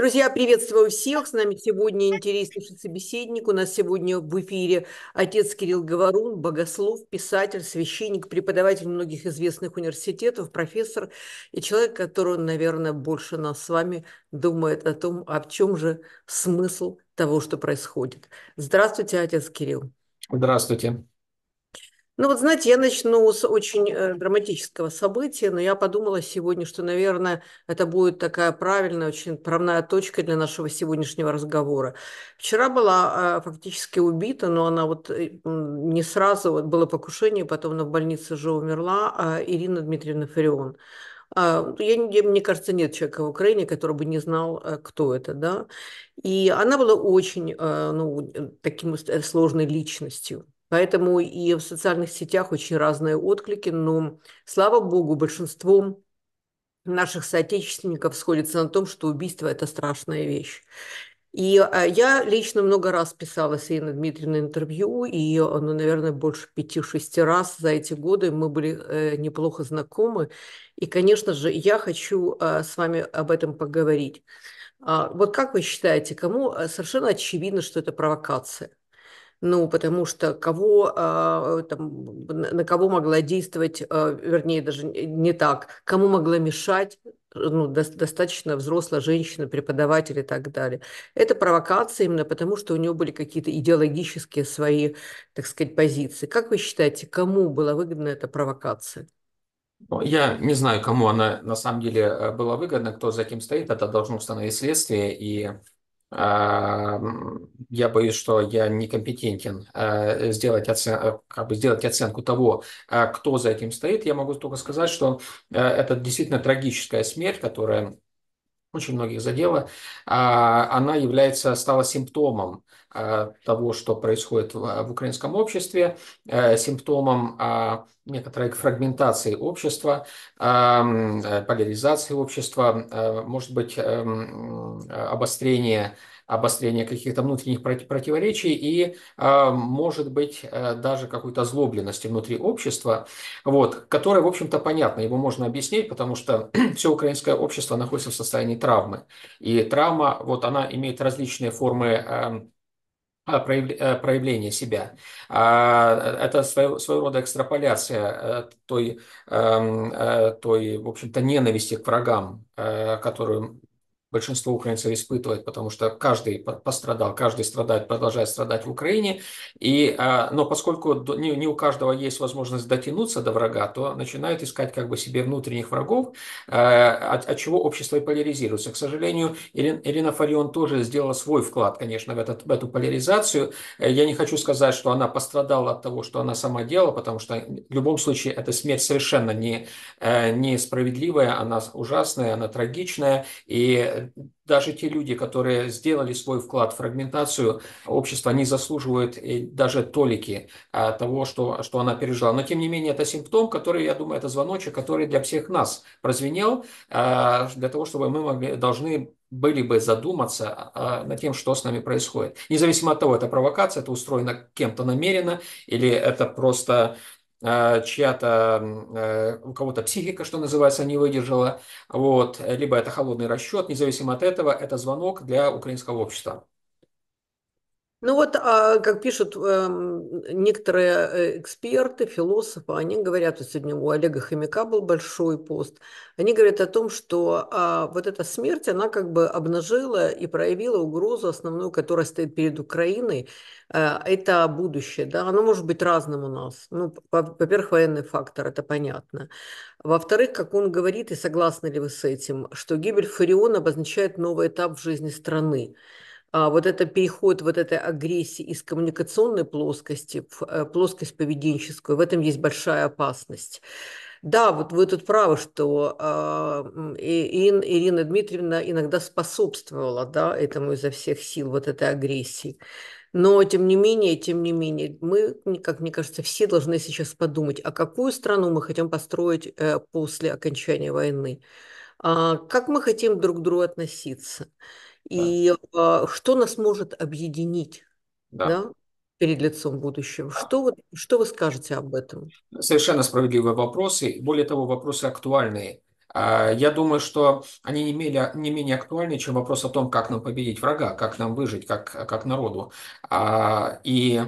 Друзья, приветствую всех. С нами сегодня интереснейший собеседник. У нас сегодня в эфире отец Кирилл Говорун, богослов, писатель, священник, преподаватель многих известных университетов, профессор и человек, который, наверное, больше нас с вами думает о том, о чем же смысл того, что происходит. Здравствуйте, отец Кирилл. Здравствуйте. Ну вот, знаете, я начну с очень э, драматического события, но я подумала сегодня, что, наверное, это будет такая правильная, очень правная точка для нашего сегодняшнего разговора. Вчера была э, фактически убита, но она вот э, не сразу, вот было покушение, потом она в больнице же умерла, Ирина Дмитриевна Фарион. А, я, мне кажется, нет человека в Украине, который бы не знал, кто это, да. И она была очень ну, таким сложной личностью. Поэтому и в социальных сетях очень разные отклики, но, слава богу, большинство наших соотечественников сходится на том, что убийство – это страшная вещь. И а, я лично много раз писала с Ириной Дмитриевной интервью, и, ну, наверное, больше пяти-шести раз за эти годы мы были э, неплохо знакомы. И, конечно же, я хочу а, с вами об этом поговорить. А, вот как вы считаете, кому э, совершенно очевидно, что это провокация? ну, потому что кого, а, э, там, на кого могла действовать, э, вернее, даже не так, кому могла мешать э, ну, до, достаточно взрослая женщина, преподаватель и так далее. Это провокация именно потому, что у нее были какие-то идеологические свои, так сказать, позиции. Как вы считаете, кому была выгодна эта провокация? Ну, я не знаю, кому она на самом деле э, была выгодна, кто за кем стоит, это должно установить следствие, и а, я боюсь, что я некомпетентен э, сделать, оцен... Э, как бы сделать оценку того, э, кто за этим стоит. Я могу только сказать, что это действительно трагическая смерть, которая очень многих задела а, она является, стала симптомом а, того, что происходит в, украинском обществе, э, симптомом а, некоторой фрагментации общества, э, поляризации общества, э, может быть, обострения обострение каких-то внутренних противоречий и, а, может быть, э, даже какой-то озлобленности внутри общества, вот, которая, в общем-то, понятно, его можно объяснить, потому что все украинское общество находится в состоянии травмы. И травма, вот она имеет различные формы эм, а, э, проявления себя. А, это своего, своего рода экстраполяция э, той, эм, той в общем-то, ненависти к врагам, которую большинство украинцев испытывает, потому что каждый пострадал, каждый страдает, продолжает страдать в Украине. И, а, но поскольку не, у каждого есть возможность дотянуться до врага, то начинают искать как бы себе внутренних врагов, а, от, от чего общество и поляризируется. К сожалению, Ирина, Ирина Фарион тоже сделала свой вклад, конечно, в, этот, в эту поляризацию. Я не хочу сказать, что она пострадала от того, что она сама делала, потому что в любом случае эта смерть совершенно не, э, несправедливая, она ужасная, она трагичная, и даже те люди, которые сделали свой вклад в фрагментацию общества, не заслуживают э, даже толики а, того, что, что она пережила. Но, тем не менее, это симптом, который, я думаю, это звоночек, который для всех нас прозвенел, а, для того, чтобы мы могли, должны были бы задуматься а, над тем, что с нами происходит. Независимо от того, это провокация, это устроено кем-то намеренно, или это просто а, чья-то, э, у кого-то психика, что называется, не выдержала, вот, либо это холодный расчет, независимо от этого, это звонок для украинского общества. Ну вот, а, как пишут эм, э, некоторые эксперты, философы, они говорят, вот сегодня у Олега Хомяка был большой пост, они говорят о том, что а, вот эта смерть, она как бы обнажила и проявила угрозу основную, которая стоит перед Украиной, а, это будущее, да, оно может быть разным у нас. Ну, во-первых, военный фактор, это понятно. Во-вторых, как он говорит, и согласны ли вы с этим, что гибель Фариона обозначает новый этап в жизни страны. А вот это переход вот этой агрессии из коммуникационной плоскости в э, плоскость поведенческую, в этом есть большая опасность. Да, вот вы тут правы, что а, Ирина, Дмитриевна иногда способствовала да, этому изо всех сил, вот этой агрессии. Но тем не менее, тем не менее, мы, как мне кажется, все должны сейчас подумать, а какую страну мы хотим построить э, после окончания войны, а, как мы хотим друг к другу относиться. И да. что нас может объединить? Да. Да? перед лицом будущего. Что вы, что вы скажете об этом? Совершенно справедливые вопросы. Более того, вопросы актуальные. А, я думаю, что они не менее, не менее актуальны, чем вопрос о том, как нам победить врага, как нам выжить, как, как народу. А, и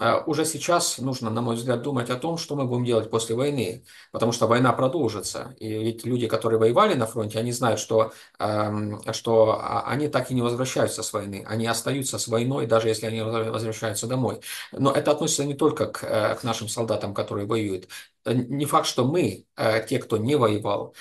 Э, уже сейчас нужно, на мой взгляд, думать о том, что мы будем делать после войны, потому что война продолжится. И ведь люди, которые воевали на фронте, они знают, что, эм, что а, они так и не возвращаются с войны, они остаются с войной, даже если они возвращаются домой. Но это относится не только к, э, к нашим солдатам, которые воюют, э, не факт, что мы, те, кто не воевал,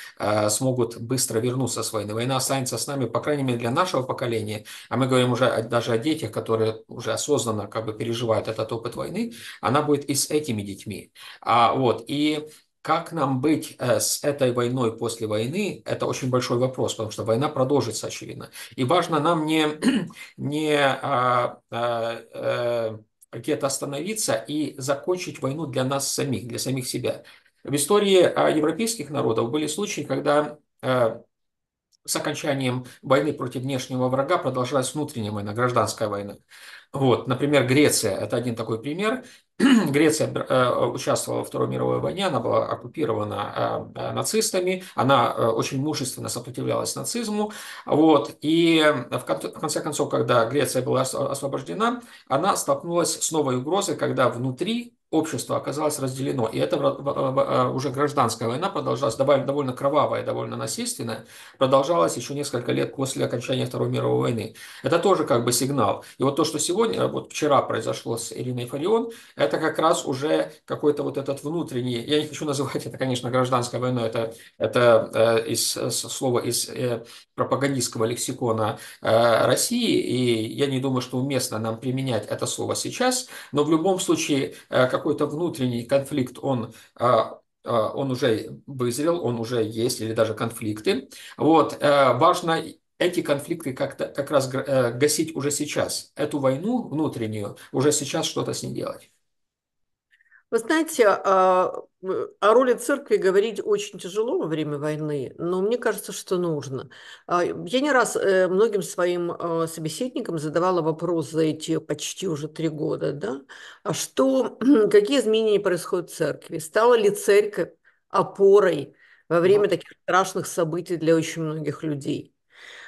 смогут быстро вернуться с войны. Война останется с нами, по крайней мере, для нашего поколения. А мы говорим уже даже о детях, которые уже осознанно как бы переживают этот опыт опыт войны, она будет и с этими детьми. А, вот, и как нам быть э, с этой войной после войны, это очень большой вопрос, потому что война продолжится, очевидно. И важно нам не, не а, а, а, где-то остановиться и закончить войну для нас самих, для самих себя. В истории а, европейских народов были случаи, когда э, с окончанием войны против внешнего врага продолжалась внутренняя война, гражданская война. Вот, например, Греция – это один такой пример. Греция э, участвовала во Второй мировой войне, она была оккупирована э, нацистами, она э, очень мужественно сопротивлялась нацизму. Вот, и в конце концов, когда Греция была освобождена, она столкнулась с новой угрозой, когда внутри общество оказалось разделено. И это э, уже гражданская война продолжалась, довольно довольно кровавая, довольно насильственная, продолжалась еще несколько лет после окончания Второй мировой войны. Это тоже как бы сигнал. И вот то, что сегодня, вот вчера произошло с Ириной Фарион, это как раз уже какой-то вот этот внутренний, я не хочу называть это, конечно, гражданской войной, это, это э, из, слово из э, пропагандистского лексикона России, и я не думаю, что уместно нам применять это слово сейчас, но в любом случае, э, какой-то внутренний конфликт, он а, а, он уже вызрел, он уже есть, или даже конфликты. Вот. Э, важно эти конфликты как-то как раз э, гасить уже сейчас, эту войну внутреннюю, уже сейчас что-то с ней делать. Вы знаете, а, э, о, роли церкви говорить очень тяжело во время войны, но мне кажется, что нужно. А, я не раз э, многим своим а, собеседникам задавала вопрос за эти почти уже три года, да, а что, какие изменения происходят в церкви? Стала ли церковь опорой во время таких страшных событий для очень многих людей?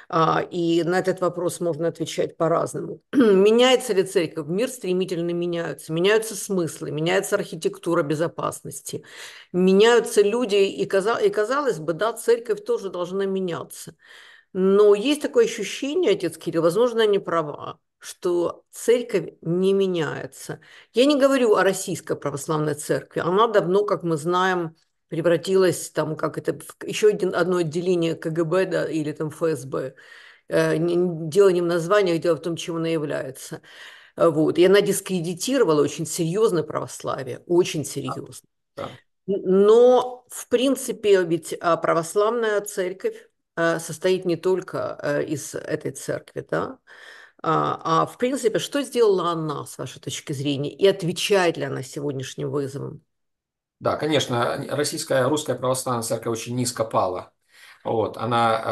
А, и на этот вопрос можно отвечать по-разному. Меняется ли церковь? Мир стремительно меняется. Меняются смыслы, меняется архитектура безопасности. Меняются люди, и, казалось, и казалось бы, да, церковь тоже должна меняться. Но есть такое ощущение, отец Кирилл, возможно, они не права, что церковь не меняется. Я не говорю о Российской православной церкви. Она давно, как мы знаем, превратилось там, как это, еще один, одно отделение КГБ да, или там ФСБ. Э, дело не в названиях, а дело в том, чем она является. Э, вот. И она дискредитировала очень серьезно православие, очень серьезно. Да. Но, в принципе, ведь а, православная церковь э, состоит не только из этой церкви, да, а, а в принципе, что сделала она, с вашей точки зрения, и отвечает ли она сегодняшним вызовам? Да, конечно, российская русская православная церковь очень низко пала. Вот, она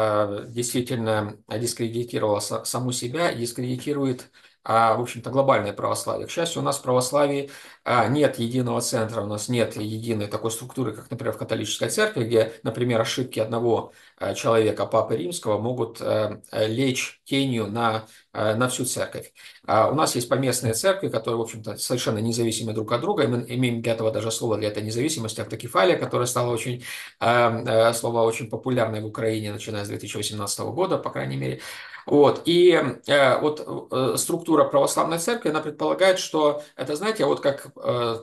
э, действительно дискредитировала саму себя, дискредитирует а, в общем-то, глобальное православие. К счастью, у нас в православии а, нет единого центра, у нас нет единой такой структуры, как, например, в католической церкви, где, например, ошибки одного Э, человека, Папы Римского, могут э, э, лечь тенью на, на всю церковь. А у нас есть поместные церкви, которые, в общем-то, совершенно независимы друг от друга. Мы имеем для этого даже слово для этой независимости, автокефалия, которое стало очень, слово очень популярное в Украине, начиная с 2018 года, по крайней мере. Вот. И вот структура православной церкви, она предполагает, что это, знаете, вот как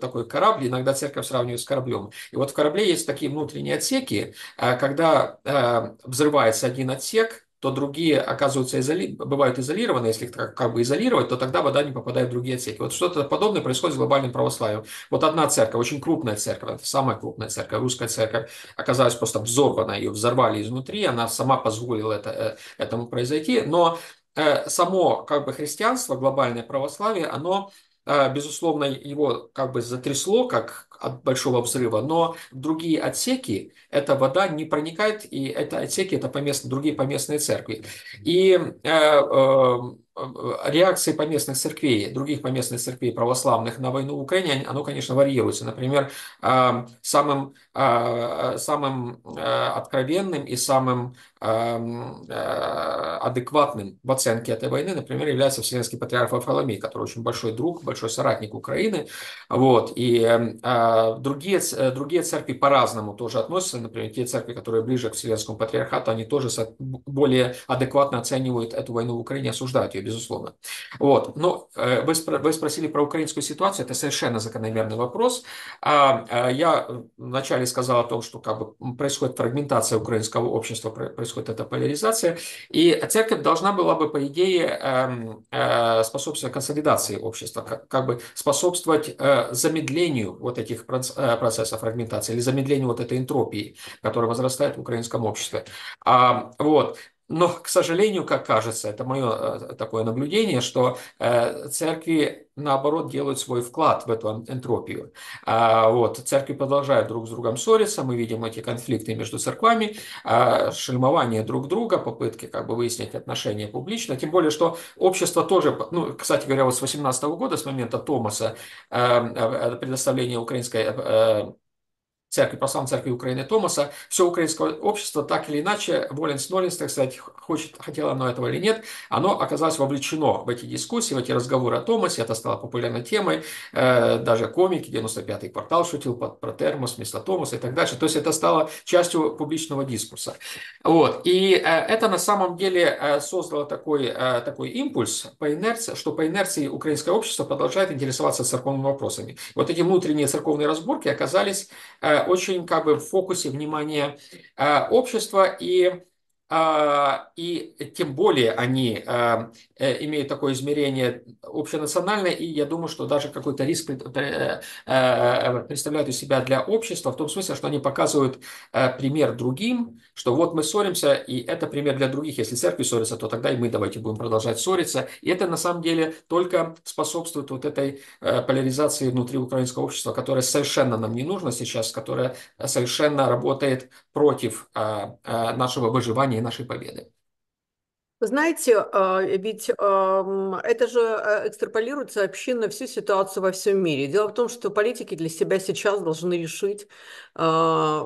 такой корабль, иногда церковь сравнивают с кораблем. И вот в корабле есть такие внутренние отсеки, когда взрывается один отсек, то другие оказываются изоли... бывают изолированы, если их как бы изолировать, то тогда вода не попадает в другие отсеки. Вот что-то подобное происходит с глобальным православием. Вот одна церковь, очень крупная церковь, это самая крупная церковь, русская церковь, оказалась просто взорвана, ее взорвали изнутри, она сама позволила это, э, этому произойти, но э, само как бы христианство, глобальное православие, оно э, безусловно, его как бы затрясло, как от большого взрыва, но другие отсеки эта вода не проникает, и это отсеки это поместные, другие поместные церкви. И э, э, э, реакции поместных церквей, других поместных церквей православных на войну в Украине, оно, конечно, варьируется. Например, э, самым Э, самым э, откровенным и самым эм, э, адекватным в оценке этой войны, например, является Вселенский патриарх Варфоломей, который очень большой друг, большой соратник Украины. Вот. И эм, другие, другие церкви по-разному тоже относятся. Например, те церкви, которые ближе к Вселенскому патриархату, они тоже более адекватно оценивают эту войну в Украине, осуждают ее, безусловно. Вот. Но вы, спро- вы спросили про украинскую ситуацию, это совершенно закономерный вопрос. А, я вначале сказал о том, что как бы происходит фрагментация украинского общества, происходит эта поляризация, и церковь должна была бы, по идее, эм, э, способствовать консолидации общества, как, как бы способствовать э, замедлению вот этих э, процессов фрагментации или замедлению вот этой энтропии, которая возрастает в украинском обществе. А Вот. Но, к сожалению, как кажется, это мое э, такое наблюдение, что э, церкви, наоборот, делают свой вклад в эту энтропию. А, вот, церкви продолжают друг с другом ссориться, мы видим эти конфликты между церквами, а, шельмование друг друга, попытки как бы выяснить отношения публично, тем более, что общество тоже, ну, кстати говоря, вот с 18 года, с момента Томаса, э, предоставления украинской церкви, православной церкви Украины Томаса, все украинское общество так или иначе, воленс нолинс так сказать, хочет, хотело оно этого или нет, оно оказалось вовлечено в эти дискуссии, в эти разговоры о Томасе, это стало популярной темой, э, даже комики, 95-й квартал шутил про термос вместо Томаса и так дальше, то есть это стало частью публичного дискурса. Вот. И э, это на самом деле э, создало такой, такой импульс по инерции, что по инерции украинское общество продолжает интересоваться церковными вопросами. Вот эти внутренние церковные разборки оказались Э, очень как бы в фокусе внимания э, общества и а, и тем более они а, э, имеют такое измерение общенациональное, и я думаю, что даже какой-то риск э, э, представляют из себя для общества, в том смысле, что они показывают пример другим, что вот мы ссоримся, и это пример для других. Если церкви ссорятся, то тогда и мы давайте будем продолжать ссориться. И это на самом деле только способствует вот этой поляризации внутри украинского общества, которая совершенно нам не нужна сейчас, которая совершенно работает против а, нашего выживания ожидание нашей победы. Вы знаете, а, ведь это же э, экстраполируется вообще на всю ситуацию во всем мире. Дело в том, что политики для себя сейчас должны решить, а,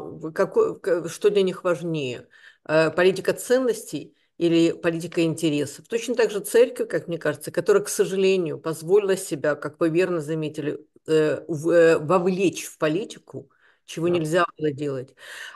что для них важнее. Э, политика ценностей – или политика интересов. Точно так же церковь, как мне кажется, которая, к сожалению, позволила себя, как вы верно заметили, э, вовлечь в политику – чего да. нельзя было делать.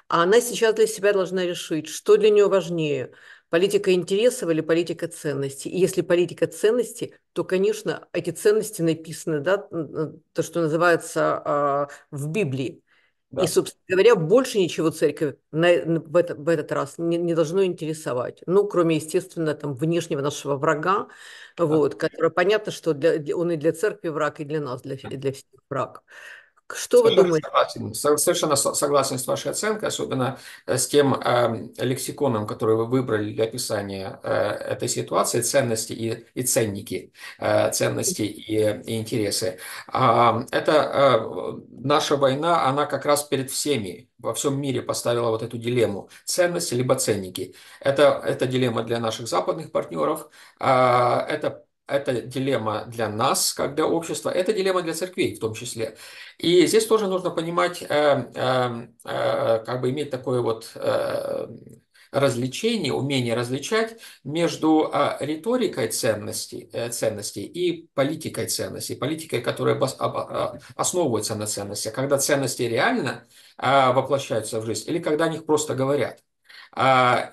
А она сейчас для себя должна решить, что для нее важнее – политика интересов или политика ценностей. И если политика ценностей, то, конечно, эти ценности написаны, да, то, что называется а, в Библии. Да. И, собственно говоря, больше ничего церковь на, в, это, в этот раз не, не должно интересовать. Ну, кроме, естественно, там, внешнего нашего врага, да. вот, который понятно, что для, он и для церкви враг, и для нас, для, для всех враг. Что вы думаете? совершенно согласен с вашей оценкой, особенно э, с тем э, лексиконом, который вы выбрали для описания э, этой ситуации, ценности и, и ценники, э, ценности и, и интересы. Э, это э, наша война, она как раз перед всеми во всем мире поставила вот эту дилемму ценности либо ценники. Это, это дилемма для наших западных партнеров, э, это это дилемма для нас, как для общества, это дилемма для церквей в том числе. И здесь тоже нужно понимать, э, э, э, как бы иметь такое вот развлечение, умение различать между а, риторикой ценностей, ценностей и политикой ценностей, политикой, которая а, основывается на ценностях, когда ценности реально а, воплощаются в жизнь или когда о них просто говорят.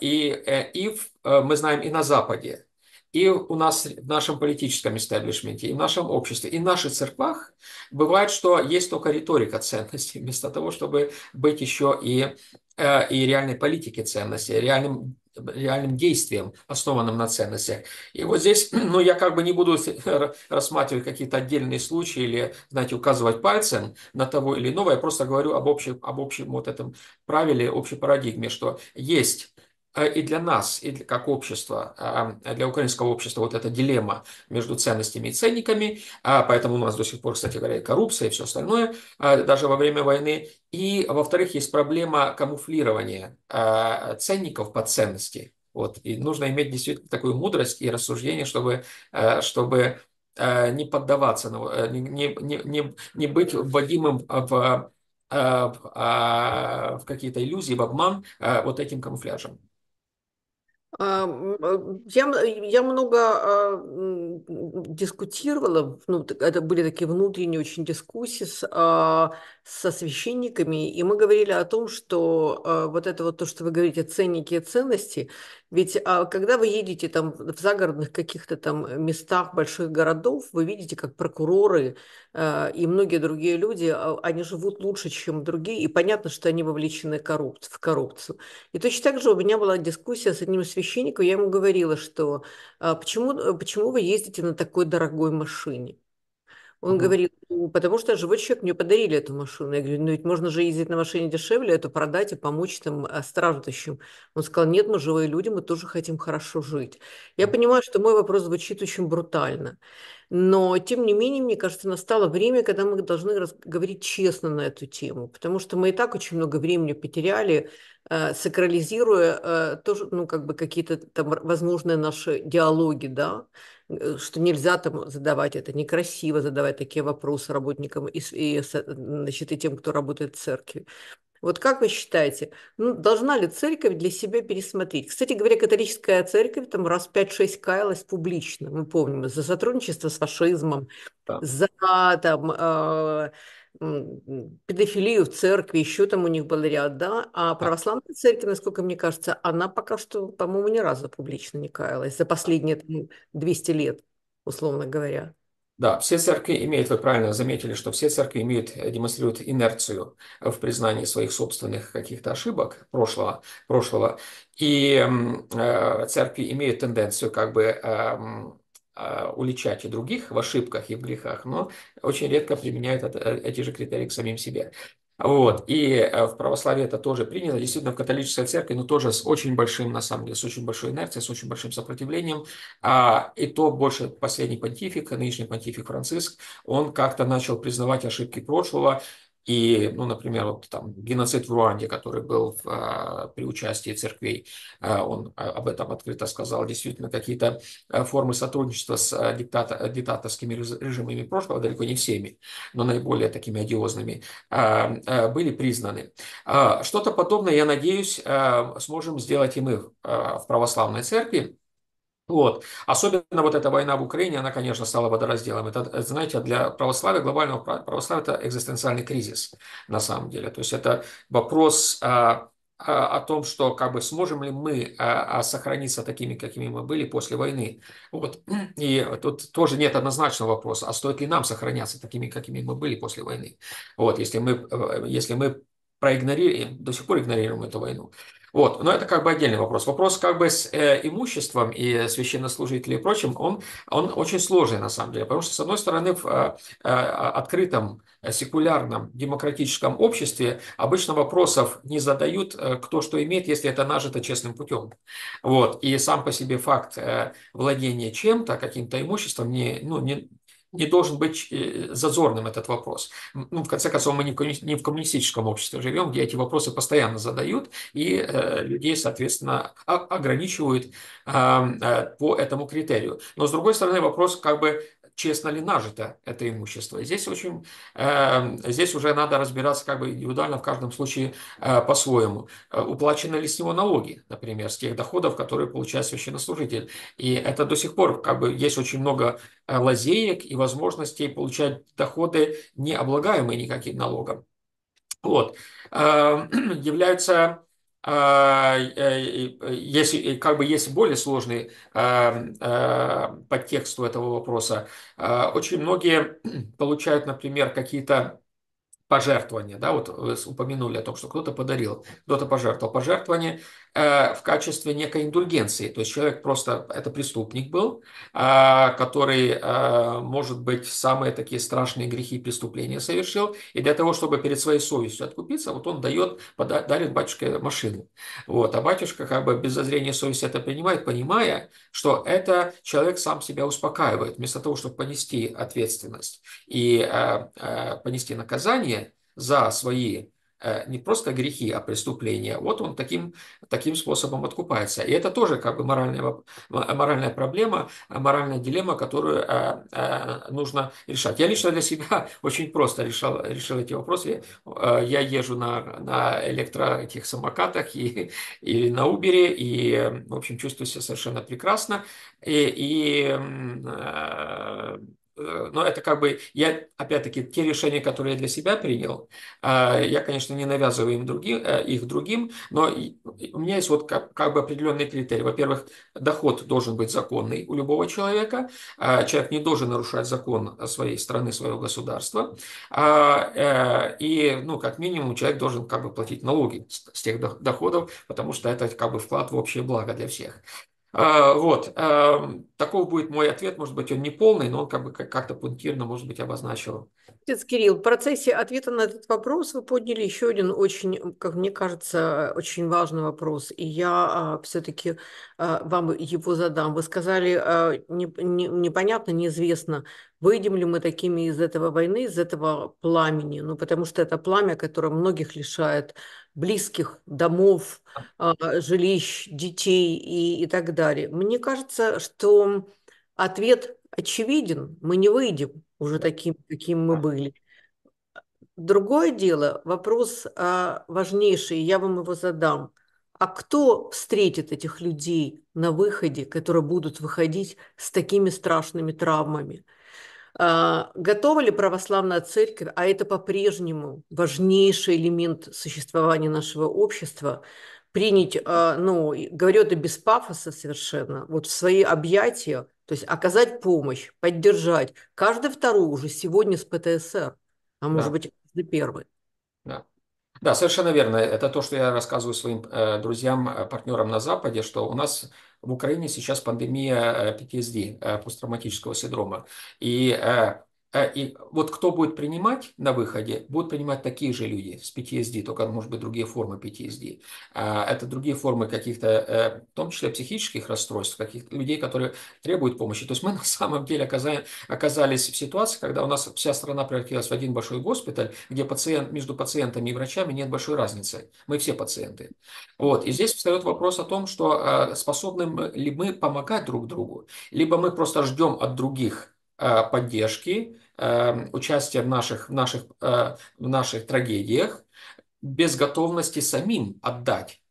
И, и мы знаем и на Западе, и у нас в нашем политическом истеблишменте, и в нашем обществе, и в наших церквах бывает, что есть только риторика ценностей, вместо того, чтобы быть еще и, э, и реальной политике ценностей, реальным реальным действием, основанным на ценностях. И вот здесь, ну, я как бы не буду э, рассматривать какие-то отдельные случаи или, знаете, указывать пальцем на того или иного, я просто говорю об общем, об общем вот этом правиле, общей парадигме, что есть Э, и для нас, и для, как общества, э, для украинского общества вот эта дилемма между ценностями и ценниками, а, поэтому у нас до сих пор, кстати говоря, и коррупция, и все остальное, а, даже во время войны. И, во-вторых, есть проблема камуфлирования а, ценников под ценности. Вот. И нужно иметь действительно такую мудрость и рассуждение, чтобы, э, чтобы не поддаваться, не, не, не, не быть вводимым в в какие-то иллюзии, в обман вот этим камуфляжем. А, э, я, э, я много а, дискутировала, ну, это были такие внутренние очень дискуссии с а, со священниками, и мы говорили о том, что э, вот это вот то, что вы говорите, ценники и ценности, ведь э, когда вы едете там в загородных каких-то там местах больших городов, вы видите, как прокуроры э, и многие другие люди, э, они живут лучше, чем другие, и понятно, что они вовлечены корруп в коррупцию. И точно так же у меня была дискуссия с одним священником, я ему говорила, что э, почему, почему вы ездите на такой дорогой машине? Он говорит, «Ну, потому что живой человек мне подарили эту машину. Я говорю, ну ведь можно же ездить на машине дешевле, это продать и помочь там а, страждущим. Он сказал, нет, мы живые люди, мы тоже хотим хорошо жить. Я понимаю, что мой вопрос звучит очень брутально. Но, тем не менее, мне кажется, настало время, когда мы должны говорить честно на эту тему, потому что мы и так очень много времени потеряли, а, сакрализируя а, тоже, ну, как бы какие-то там возможные наши диалоги, да, Э, что нельзя там задавать это, некрасиво задавать такие вопросы работникам и, и, э, значит, и тем, кто работает в церкви. Вот как вы считаете, ну, должна ли церковь для себя пересмотреть? Кстати говоря, католическая церковь там раз 5-6 каялась публично, мы помним, за сотрудничество с фашизмом, да. за там, э, педофилию в церкви, еще там у них был ряд, да, а православная церковь, насколько мне кажется, она пока что, по-моему, ни разу публично не каялась за последние 200 лет, условно говоря. Да, все церкви имеют, вы правильно заметили, что все церкви имеют, э, демонстрируют инерцию в признании своих собственных каких-то ошибок прошлого, прошлого. И э, церкви имеют тенденцию как бы э, а, уличать и других в ошибках и в грехах, но очень редко применяют это, э, эти же критерии к самим себе. Вот. И э, в православии это тоже принято. Действительно, в католической церкви, но тоже с очень большим, на самом деле, с очень большой инерцией, с очень большим сопротивлением. А, и то больше последний понтифик, нынешний понтифик Франциск, он как-то начал признавать ошибки прошлого и, ну, например, вот там геноцид в Руанде, который был в, а, при участии церквей, а, он а, об этом открыто сказал. Действительно, какие-то формы сотрудничества с диктата, диктаторскими режимами прошлого, далеко не всеми, но наиболее такими одиозными, были признаны. Что-то подобное, я надеюсь, сможем сделать и мы в православной церкви. Вот. Особенно вот эта война в Украине, она, конечно, стала водоразделом. Это, э, знаете, для православия, глобального православия, это экзистенциальный кризис на самом деле. То есть это вопрос о, а, а, о том, что как бы сможем ли мы а, сохраниться такими, какими мы были после войны. Вот. И тут тоже нет однозначного вопроса, а стоит ли нам сохраняться такими, какими мы были после войны. Вот. Если мы, э, если мы проигнорируем, до сих пор игнорируем эту войну. Вот, но это как бы отдельный вопрос. Вопрос как бы с э, имуществом и священнослужителей и прочим, он, он очень сложный на самом деле, потому что, с одной стороны, в э, э открытом э, секулярном демократическом обществе обычно вопросов не задают, э, кто что имеет, если это нажито честным путем. Вот. И сам по себе факт владения чем-то, каким-то имуществом, не, ну, не, не должен быть э, зазорным этот вопрос. Ну, в конце концов, мы не в коммунистическом обществе живем, где эти вопросы постоянно задают и э, людей, соответственно, ограничивают э, по этому критерию. Но, с другой стороны, вопрос как бы честно ли нажито это имущество. здесь, очень, эм, здесь уже надо разбираться как бы индивидуально в каждом случае э, по-своему. Э, уплачены ли с него налоги, например, с тех доходов, которые получает священнослужитель. И это до сих пор как бы есть очень много э, лазеек и возможностей получать доходы, не облагаемые никаким налогом. Вот. Эм, являются а, э, э, если, э, как бы есть более сложный эм, подтекст у этого вопроса. А, очень многие получают, например, какие-то пожертвования, да, вот вы упомянули о том, что кто-то подарил, кто-то пожертвовал. Пожертвование Э, в качестве некой индульгенции. То есть человек просто, это преступник был, э, который, э, может быть, самые такие страшные грехи и преступления совершил, и для того, чтобы перед своей совестью откупиться, вот он дает, дарит батюшке машину. Вот, а батюшка как бы без зазрения совести это принимает, понимая, что это человек сам себя успокаивает, вместо того, чтобы понести ответственность и понести наказание за свои Э, не просто грехи, а преступления. Вот он таким, таким способом откупается. И это тоже как бы моральная, моральная проблема, э, моральная дилемма, которую э, нужно решать. Я лично для себя очень просто решал, решил эти вопросы. Я езжу на, на электро этих самокатах и, и на Uber, и, в общем, чувствую себя совершенно прекрасно. И, и Э, но это как бы, я, опять-таки, те решения, которые я для себя принял, а, я, конечно, не навязываю им другим, э, их другим, но у меня есть вот как, как бы определенный критерий. Во-первых, доход должен быть законный у любого человека, а, человек не должен нарушать закон своей страны, своего государства, а, э, и, ну, как минимум, человек должен как бы платить налоги с тех доходов, потому что это как бы вклад в общее благо для всех. А, вот, эм, такого будет мой ответ, может быть, он не полный, но он как бы как-то пунктирно, может быть, обозначил. Отец Кирилл, в процессе ответа на этот вопрос вы подняли еще один очень, как мне кажется, очень важный вопрос, и я а, все-таки а, вам его задам. Вы сказали, непонятно, неизвестно, выйдем ли мы такими из этого войны, из этого пламени, ну, потому что это пламя, которое многих лишает близких домов, а, жилищ, детей и, и так далее. Мне кажется, что ответ очевиден, мы не выйдем уже таким, каким мы были. Другое дело, вопрос а, важнейший, я вам его задам. А кто встретит этих людей на выходе, которые будут выходить с такими страшными травмами? А, готова ли православная церковь, а это по-прежнему важнейший элемент существования нашего общества, принять, а, ну, говорю это без пафоса совершенно, вот в свои объятия, то есть оказать помощь, поддержать. Каждый второй уже сегодня с ПТСР, а может да. быть, каждый первый. Да. да, совершенно верно. Это то, что я рассказываю своим э, друзьям, э, партнерам на Западе, что у нас в Украине сейчас пандемия PTSD, э, э, посттравматического синдрома. И э, Э, и вот кто будет принимать на выходе, будут принимать такие же люди с PTSD, только, может быть, другие формы PTSD. А это другие формы каких-то, э, в том числе психических расстройств, каких людей, которые требуют помощи. То есть мы на самом деле оказались в ситуации, когда у нас вся страна превратилась в один большой госпиталь, где пациент, между пациентами и врачами нет большой разницы. Мы все пациенты. Вот. И здесь встает вопрос о том, что э, способны ли мы помогать друг другу, либо мы просто ждем от других поддержки, э, участие в наших, в наших, э, в наших трагедиях без готовности самим отдать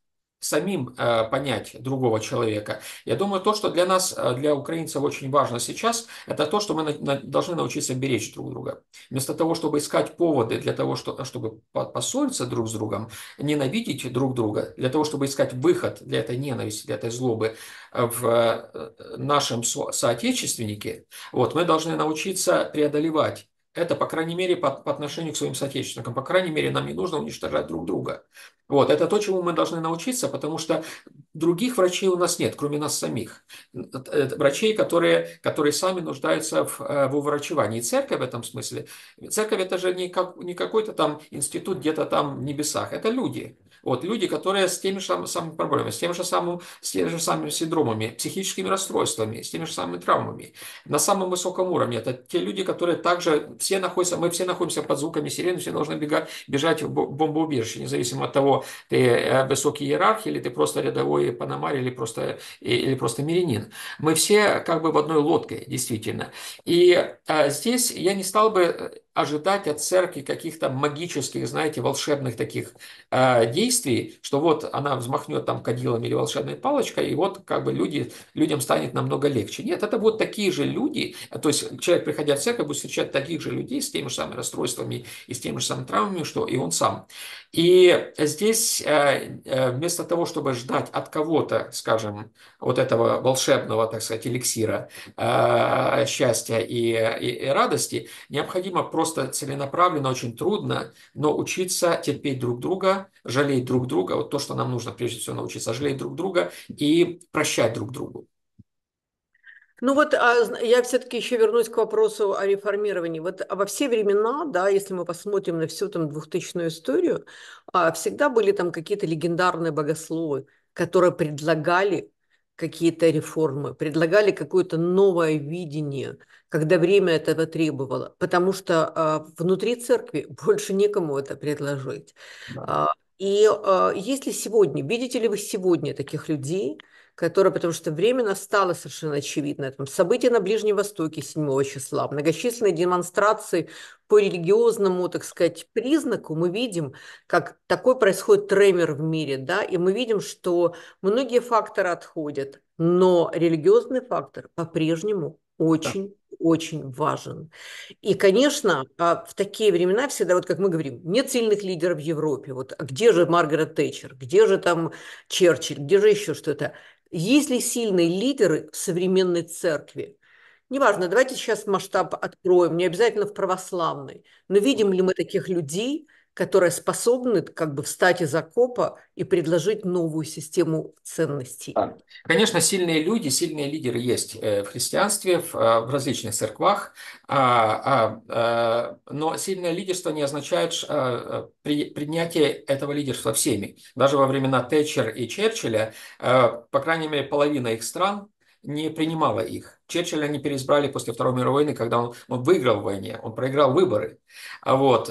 самим э, понять другого человека. Я думаю, то, что для нас, э, для украинцев очень важно сейчас, это то, что мы должны научиться беречь друг друга. Вместо того, чтобы искать поводы для того, чтобы поссориться друг с другом, ненавидеть друг друга, для того, чтобы искать выход для этой ненависти, для этой злобы э, в нашем соотечественнике, вот, мы должны научиться преодолевать это, по крайней мере, по, по отношению к своим соотечественникам. По крайней мере, нам не нужно уничтожать друг друга. Вот, это то, чему мы должны научиться, потому что других врачей у нас нет, кроме нас самих. Э, врачей, которые, которые сами нуждаются в, э, в уврачевании. И церковь в этом смысле. Церковь – это же не, как, не какой-то там институт где-то там в небесах. Это люди. Вот люди, которые с теми же самыми, проблемами, с, тем же самым, с теми же самыми синдромами, психическими расстройствами, с теми же самыми травмами. На самом высоком уровне это те люди, которые также все находятся, мы все находимся под звуками сирены, все должны бегать, бежать в бомбоубежище, независимо от того, ты э, высокий иерарх или ты просто рядовой панамарь или просто, или просто мирянин. Мы все как бы в одной лодке, действительно. И э, здесь я не стал бы э, ожидать от церкви каких-то магических, знаете, волшебных таких э, действий, что вот она взмахнет там кадилом или волшебной палочкой, и вот как бы люди, людям станет намного легче. Нет, это вот такие же люди, то есть человек, приходя в церковь, будет встречать таких же людей с теми же самыми расстройствами и с теми же самыми травмами, что и он сам. И здесь э, э вместо того, чтобы ждать от кого-то, скажем, вот этого волшебного, так сказать, эликсира э, счастья и, и, и радости, необходимо просто просто целенаправленно, очень трудно, но учиться терпеть друг друга, жалеть друг друга, вот то, что нам нужно прежде всего научиться, жалеть друг друга и прощать друг другу. Ну вот а, я все-таки еще вернусь к вопросу о реформировании. Вот а, во все времена, да, если мы посмотрим на всю там 2000-ю историю, а, всегда были там какие-то легендарные богословы, которые предлагали какие-то реформы, предлагали какое-то новое видение, когда время этого требовало, потому что а, внутри церкви больше некому это предложить. Да. А, и а, если сегодня, видите ли вы сегодня таких людей – которая, потому что временно стало совершенно очевидно. Там события на Ближнем Востоке 7 числа, многочисленные демонстрации по религиозному, так сказать, признаку мы видим, как такой происходит тремер в мире, да, и мы видим, что многие факторы отходят, но религиозный фактор по-прежнему очень да очень важен. И, конечно, а, в такие времена всегда, вот как мы говорим, нет сильных лидеров в Европе. Вот а где же Маргарет Тэтчер, где же там Черчилль, где же еще что-то? Есть ли сильные лидеры в современной церкви? Неважно, давайте сейчас масштаб откроем, не обязательно в православной, но видим ли мы таких людей, которые способны как бы встать из окопа и предложить новую систему ценностей. Да. Конечно, сильные люди, сильные лидеры есть э, в христианстве, в, э, в различных церквах, а, а, э, но сильное лидерство не означает принятие этого лидерства всеми. Даже во времена Тэтчер и Черчилля, по крайней мере, половина их стран не принимала их. Черчилля они переизбрали после Второй мировой войны, когда он, он выиграл в войне, он проиграл выборы. А вот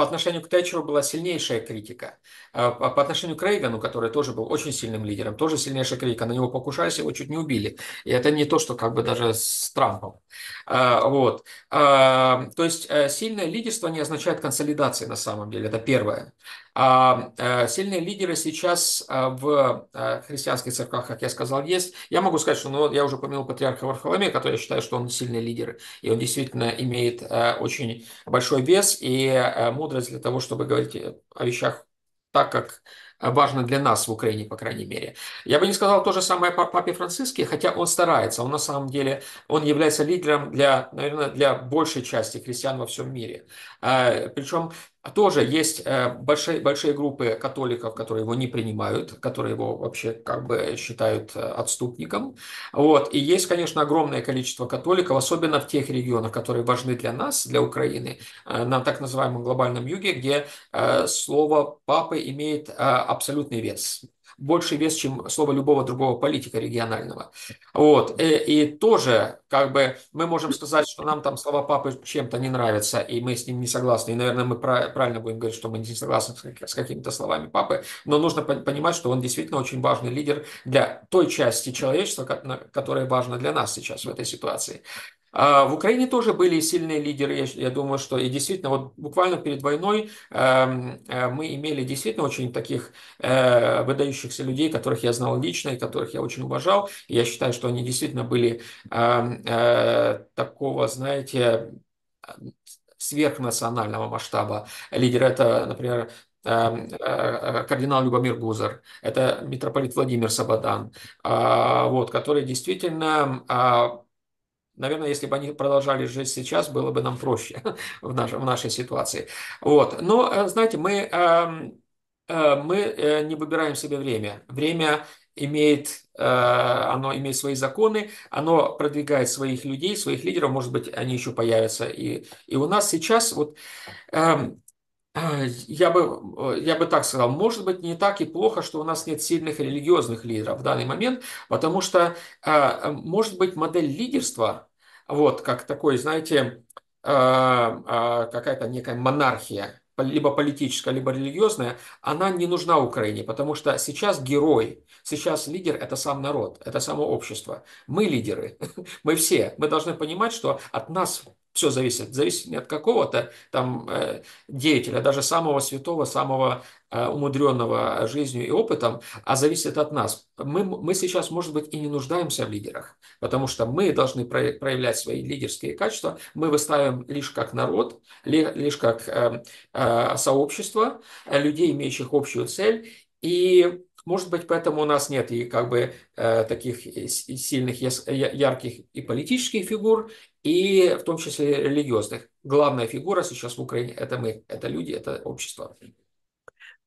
по отношению к Тэтчеру была сильнейшая критика. А, а по отношению к Рейгану, который тоже был очень сильным лидером, тоже сильнейшая критика. На него покушались, его чуть не убили. И это не то, что как бы даже с Трампом. А, вот. То есть э, сильное лидерство не означает консолидации на самом деле. Это первое. А, э, сильные лидеры сейчас э, в э, христианских церквах, как я сказал, есть. Я могу сказать, что ну, я уже упомянул патриарха Варфоломея, который я считаю, что он сильный лидер, и он действительно имеет очень большой вес и мудрость для того, чтобы говорить о вещах так, как важно для нас в Украине, по крайней мере. Я бы не сказал то же самое по папе Франциске, хотя он старается, он на самом деле, он является лидером для, наверное, для большей части христиан во всем мире. Причем а тоже есть э, большие, большие группы католиков, которые его не принимают, которые его вообще как бы считают э, отступником. Вот. И есть, конечно, огромное количество католиков, особенно в тех регионах, которые важны для нас, для Украины, э, на так называемом глобальном юге, где слово папы имеет абсолютный вес больший вес, чем слово любого другого политика регионального. Вот. И, э, и тоже, как бы, мы можем сказать, что нам там слова папы чем-то не нравятся, и мы с ним не согласны. И, наверное, мы правильно будем говорить, что мы не согласны с какими-то словами папы. Но нужно понимать, что он действительно очень важный лидер для той части человечества, которая важна для нас сейчас в этой ситуации. А, в Украине тоже были сильные лидеры. Я, я думаю, что и действительно, вот буквально перед войной эм, э, мы имели действительно очень таких э, выдающихся людей, которых я знал лично и которых я очень уважал. И я считаю, что они действительно были эм, э, такого, знаете, сверхнационального масштаба лидера. Это, например, эм, э, э, кардинал Любомир Гузар, это митрополит Владимир Сабадан, а, вот, которые действительно а, Наверное, если бы они продолжали жить сейчас, было бы нам проще в, наш, в нашей ситуации. Вот. Но, э, знаете, мы, эм, э, мы э, не выбираем себе время. Время имеет, оно имеет свои законы, оно продвигает своих людей, своих лидеров, может быть, они еще появятся. И, и у нас сейчас вот эм, я бы, я бы так сказал, может быть, не так и плохо, что у нас нет сильных религиозных лидеров в данный момент, потому что, может быть, модель лидерства вот, как такой, знаете, э, э, какая-то некая монархия, либо политическая, либо религиозная, она не нужна Украине, потому что сейчас герой, сейчас лидер – это сам народ, это само общество. Мы лидеры, мы все. Мы должны понимать, что от нас все зависит, зависит не от какого-то там э, деятеля, а даже самого святого, самого э, умудренного жизнью и опытом, а зависит от нас. Мы, мы сейчас, может быть, и не нуждаемся в лидерах, потому что мы должны проявлять свои лидерские качества. Мы выставим лишь как народ, лишь как эм, э, сообщество людей, имеющих общую цель, и может быть, поэтому у нас нет и как бы э, таких э, сильных, ярких и политических фигур, и в том числе религиозных. Главная фигура сейчас в Украине – это мы, это люди, это общество.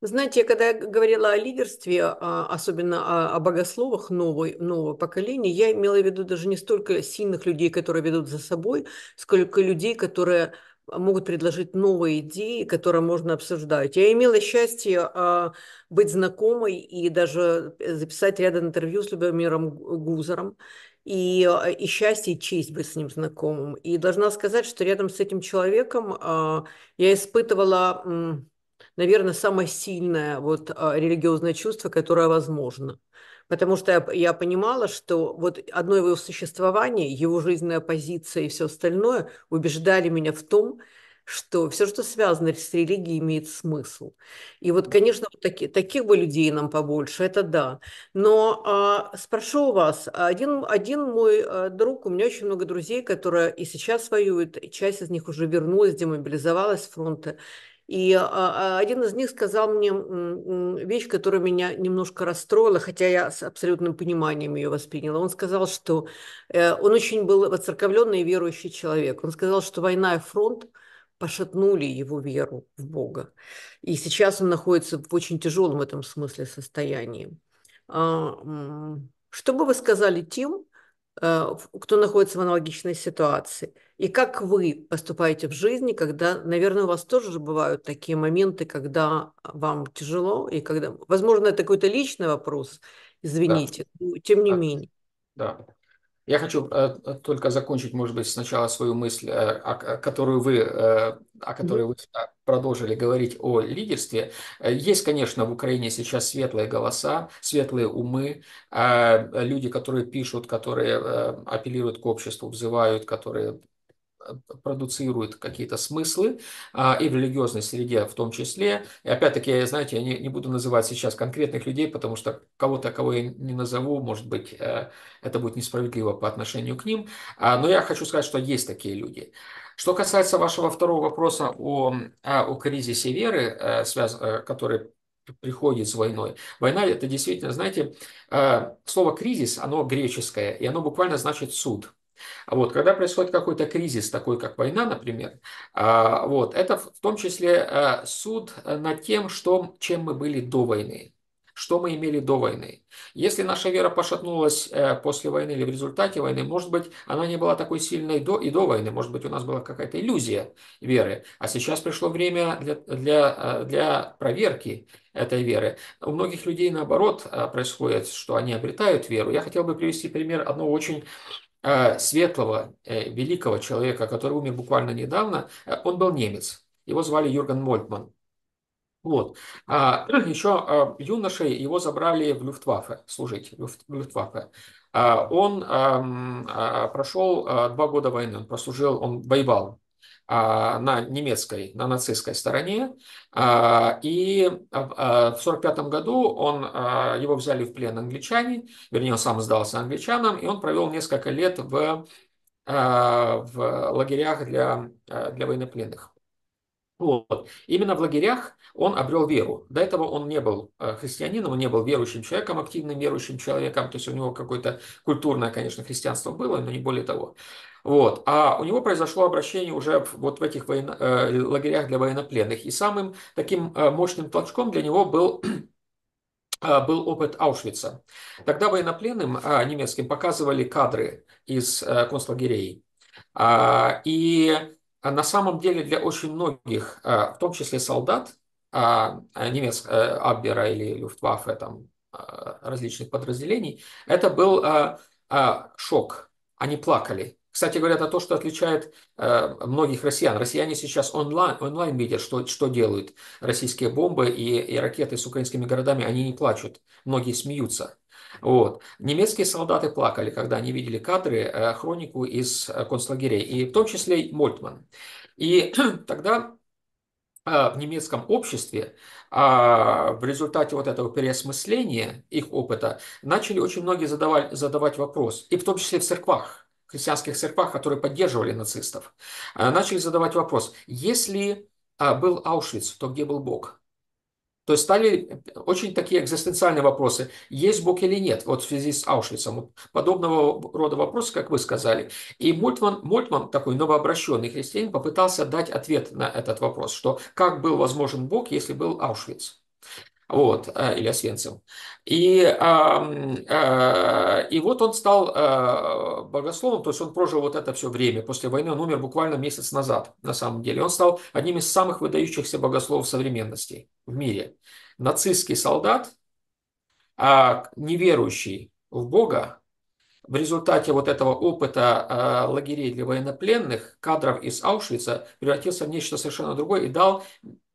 Знаете, когда я говорила о лидерстве, а, особенно о, о богословах новой, нового поколения, я имела в виду даже не столько сильных людей, которые ведут за собой, сколько людей, которые могут предложить новые идеи, которые можно обсуждать. Я имела счастье а, быть знакомой и даже э, записать ряд интервью с Любомиром Гузером. И, а, и счастье, и честь быть с ним знакомым. И должна сказать, что рядом с этим человеком а, я испытывала, наверное, самое сильное вот религиозное чувство, которое возможно – Потому что я, я понимала, что вот одно его существование, его жизненная позиция и все остальное убеждали меня в том, что все, что связано с религией, имеет смысл. И вот, конечно, вот таки, таких бы людей нам побольше, это да. Но а, спрошу вас, один, один мой а, друг, у меня очень много друзей, которые и сейчас воюют, и часть из них уже вернулась, демобилизовалась с фронта. И а, а, один из них сказал мне вещь, которая меня немножко расстроила, хотя я с абсолютным пониманием ее восприняла. Он сказал, что э, он очень был воцерковленный и верующий человек. Он сказал, что война и фронт пошатнули его веру в Бога. И сейчас он находится в очень тяжелом в этом смысле состоянии. А, что бы вы сказали тем, Э, кто находится в аналогичной ситуации. И как вы поступаете в жизни, когда, наверное, у вас тоже бывают такие моменты, когда вам тяжело, и когда, возможно, это какой-то личный вопрос, извините, да. тем не да. менее. Да. Я хочу э, э, только закончить, может быть, сначала свою мысль, э, о, э, которую вы, э, о которой вы э, продолжили говорить о лидерстве. Есть, конечно, в Украине сейчас светлые голоса, светлые умы, люди, которые пишут, которые апеллируют к обществу, взывают, которые Э, продуцирует какие-то смыслы а, и в религиозной среде в том числе. И опять-таки, я, знаете, я не, не буду называть сейчас конкретных людей, потому что кого-то, кого я не назову, может быть, э, это будет несправедливо по отношению к ним. А, но я хочу сказать, что есть такие люди. Что касается вашего второго вопроса о, а, о кризисе веры, э, связ, который приходит с войной. Война – это действительно, знаете, слово «кризис», оно греческое, и оно буквально значит «суд». А вот, когда происходит какой-то кризис, такой как война, например, а, вот, это в том числе э, суд э, над тем, что, чем мы были до войны что мы имели до войны. Если наша вера пошатнулась э, после войны или в результате войны, может быть, она не была такой сильной до и до войны, может быть, у нас была какая-то иллюзия веры, а сейчас пришло время для, для, для проверки этой веры. У многих людей, наоборот, происходит, что они обретают веру. Я хотел бы привести пример одного очень Э, светлого, э, великого человека, который умер буквально недавно, э, он был немец. Его звали Юрген Мольтман. Вот. А, еще юношей его забрали в Люфтваффе служить, в Люфтваффе. А, он эм, прошел два года войны, он прослужил, он воевал а, на немецкой, на нацистской стороне. А, и в 1945 а, году он, его взяли в плен англичане, вернее, он сам сдался англичанам, и он провел несколько лет в, в лагерях для, для военнопленных. Вот. Именно в лагерях он обрел веру. До этого он не был э, христианином, он не был верующим человеком, активным верующим человеком. То есть у него какое-то культурное, конечно, христианство было, но не более того. Вот. А у него произошло обращение уже вот в этих военно... Э, лагерях для военнопленных. И самым таким э, мощным толчком для него был был опыт Аушвица. Тогда военнопленным немецким показывали кадры из концлагерей. А, и а на самом деле для очень многих, а, в том числе солдат, а, немецкого э, Аббера или Люфтваффе, там, различных подразделений, это был шок. Они плакали. Кстати говоря, это то, что отличает э, многих россиян. Россияне сейчас онлайн, онлайн видят, что, что делают российские бомбы и, и ракеты с украинскими городами. Они не плачут, многие смеются. Вот. Немецкие солдаты плакали, когда они видели кадры, э, хронику из э, концлагерей, и в том числе Мольтман. И тогда э, в немецком обществе а, в результате вот этого переосмысления их опыта начали очень многие задавать, задавать вопрос, и в том числе в церквах, в христианских церквах, которые поддерживали нацистов, начали задавать вопрос, если а, был Аушвиц, то где был Бог? То есть стали э, очень такие экзистенциальные вопросы. Есть Бог или нет? Вот в связи с Аушвицем. Подобного рода вопросы, как вы сказали. И Мультман Мольтман такой новообращенный христианин, попытался дать ответ на этот вопрос, что как был возможен Бог, если был Аушвиц? вот, э, или Освенцим. И, э, и вот он стал э, богословом, то есть он прожил вот это все время. После войны он умер буквально месяц назад, на самом деле. Он стал одним из самых выдающихся богословов современности в мире. Нацистский солдат, а неверующий в Бога, в результате вот этого опыта э, лагерей для военнопленных, кадров из Аушвица превратился в нечто совершенно другое и дал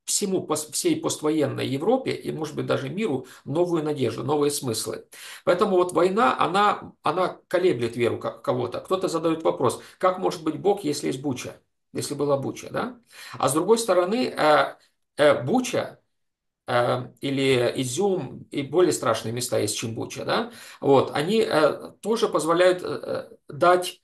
всему, всей поствоенной Европе и, может быть, даже миру новую надежду, новые смыслы. Поэтому вот война, она, она колеблет веру кого-то. Кто-то задает вопрос, как может быть Бог, если есть Буча, если была Буча, да? А с другой стороны, э, э, Буча э, или Изюм и более страшные места есть, чем Буча, да? Вот, они тоже позволяют дать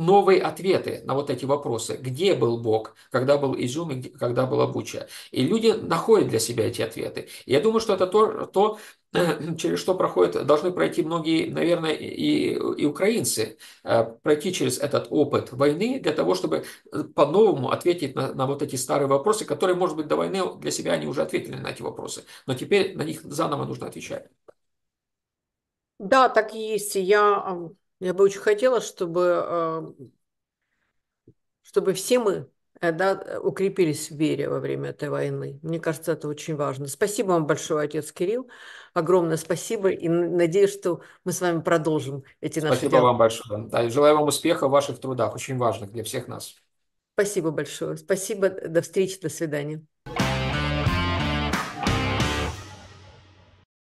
новые ответы на вот эти вопросы. Где был Бог, когда был Изюм и когда была Буча? И люди находят для себя эти ответы. Я думаю, что это то, то через что проходят, должны пройти многие, наверное, и, и украинцы, э, пройти через этот опыт войны для того, чтобы э, по-новому ответить на, на вот эти старые вопросы, которые, может быть, до войны для себя они уже ответили на эти вопросы, но теперь на них заново нужно отвечать. Да, так и есть. Я я бы очень хотела, чтобы, э, чтобы все мы э, да, укрепились в вере во время этой войны. Мне кажется, это очень важно. Спасибо вам большое, отец Кирилл. Огромное спасибо. И надеюсь, что мы с вами продолжим эти спасибо наши Спасибо вам большое. Да, и желаю вам успеха в ваших трудах, очень важных для всех нас. Спасибо большое. Спасибо. До встречи. До свидания.